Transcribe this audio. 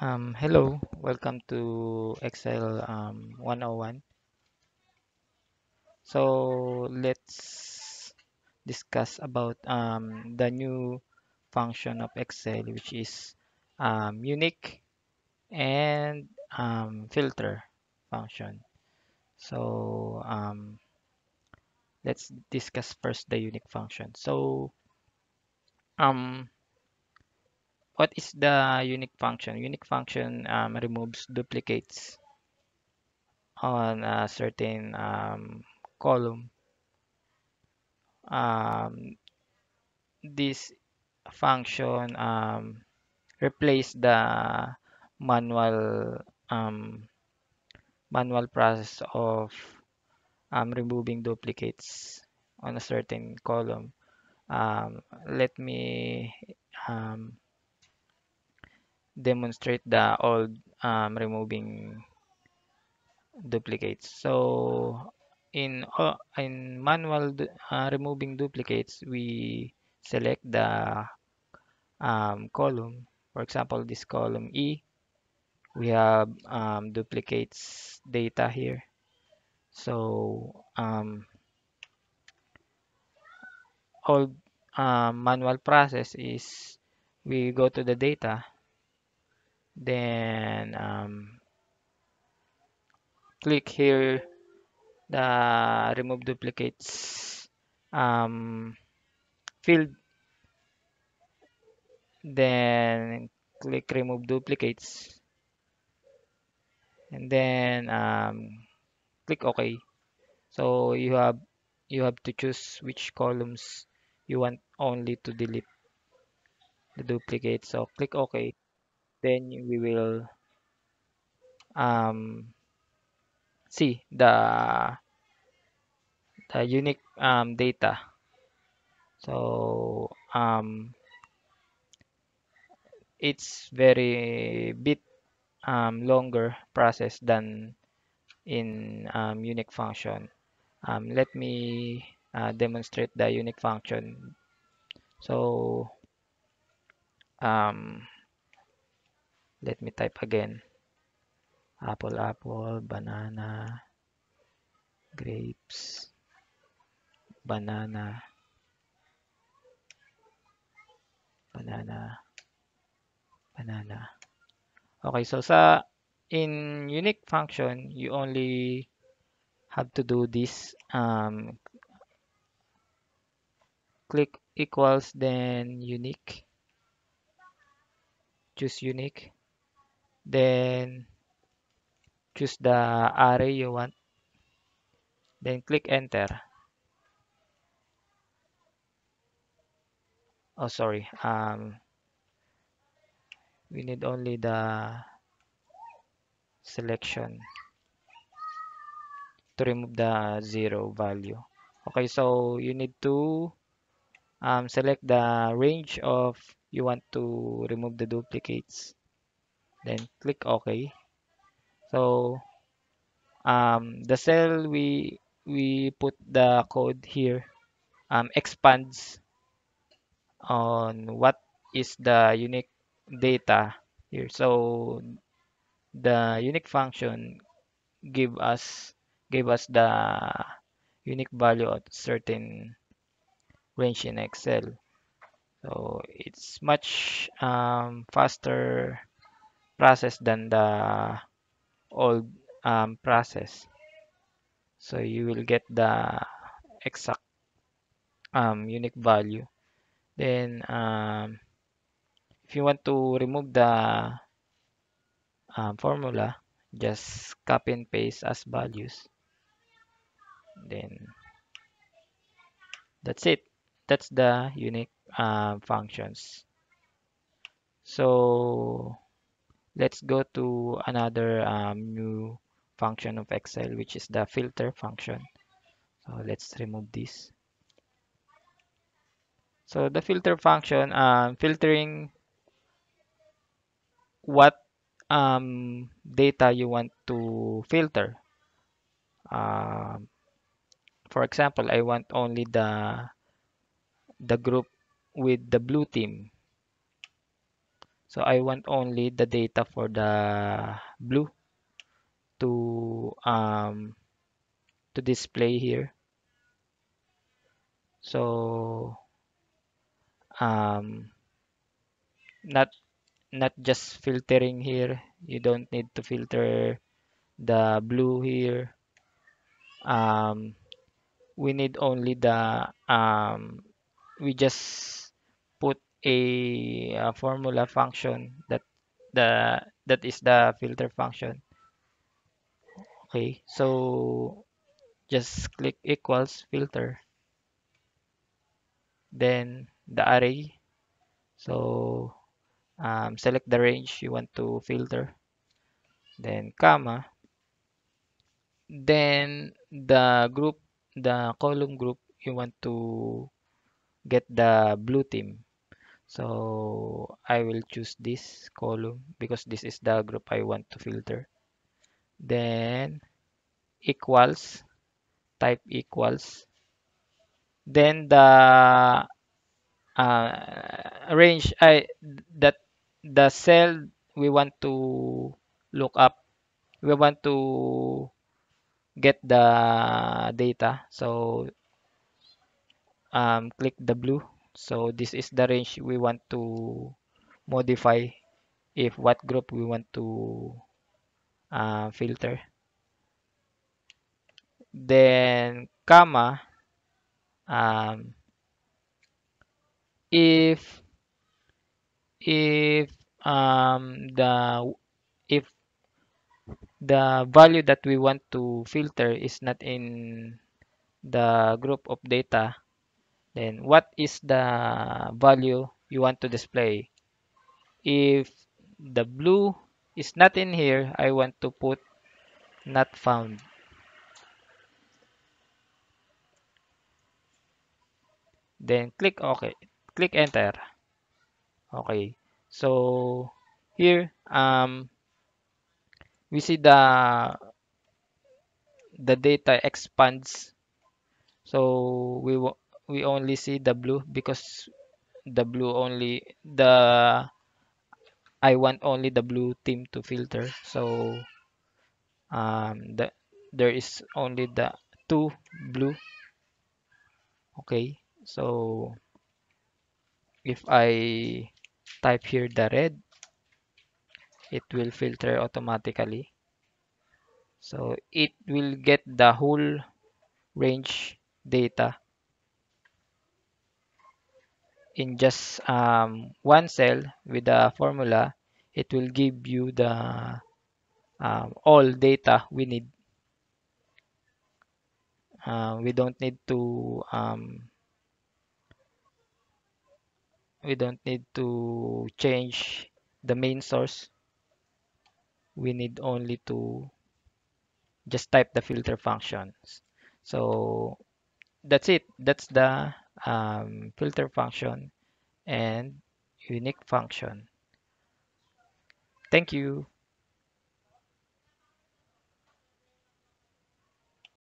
Um, hello, welcome to Excel um, 101. So let's discuss about um, the new function of Excel, which is um, unique and um, filter function. So um, let's discuss first the unique function. So um, what is the unique function? Unique function um, removes duplicates on a certain um, column. Um, this function um, replace the manual um, manual process of um, removing duplicates on a certain column. Um, let me um, demonstrate the old um, removing duplicates. So in uh, in manual uh, removing duplicates, we select the um, column. For example, this column E, we have um, duplicates data here. So um, all uh, um, manual process is we go to the data then um, click here the remove duplicates um, field then click remove duplicates and then um, click OK so you have you have to choose which columns you want only to delete the duplicate so click OK then we will um, see the the unique um, data so um, it's very bit um, longer process than in um, unique function um, let me uh, demonstrate the unique function so um, let me type again. Apple, apple, banana, grapes, banana, banana, banana. Okay, so sa in unique function, you only have to do this um, click equals then unique choose unique then choose the array you want then click enter oh sorry um we need only the selection to remove the zero value okay so you need to um, select the range of you want to remove the duplicates then click OK so um, the cell we we put the code here um, expands on what is the unique data here so the unique function give us give us the unique value of certain range in excel so it's much um, faster process than the old um, process so you will get the exact um, unique value then um, if you want to remove the um, formula just copy and paste as values then that's it that's the unique uh, functions so Let's go to another um, new function of Excel, which is the filter function. So let's remove this. So the filter function, um, filtering what um, data you want to filter. Um, for example, I want only the the group with the blue team. So I want only the data for the blue to um, to display here. So um, not not just filtering here. You don't need to filter the blue here. Um, we need only the um, we just a, a formula function that the that is the filter function okay so just click equals filter then the array so um, select the range you want to filter then comma then the group the column group you want to get the blue team so I will choose this column because this is the group I want to filter then equals type equals then the uh, range I that the cell we want to look up we want to get the data so um, click the blue so this is the range we want to modify if what group we want to uh, filter then comma um, if if um, the if the value that we want to filter is not in the group of data then what is the value you want to display? If the blue is not in here, I want to put not found. Then click OK. Click Enter. Okay. So here um, we see the the data expands. So we we only see the blue because the blue only the I want only the blue team to filter so um, the, there is only the two blue okay so if I type here the red it will filter automatically so it will get the whole range data in just um, one cell with a formula, it will give you the um, all data we need. Uh, we don't need to um, we don't need to change the main source. We need only to just type the filter functions. So that's it. That's the um, filter function and unique function. Thank you.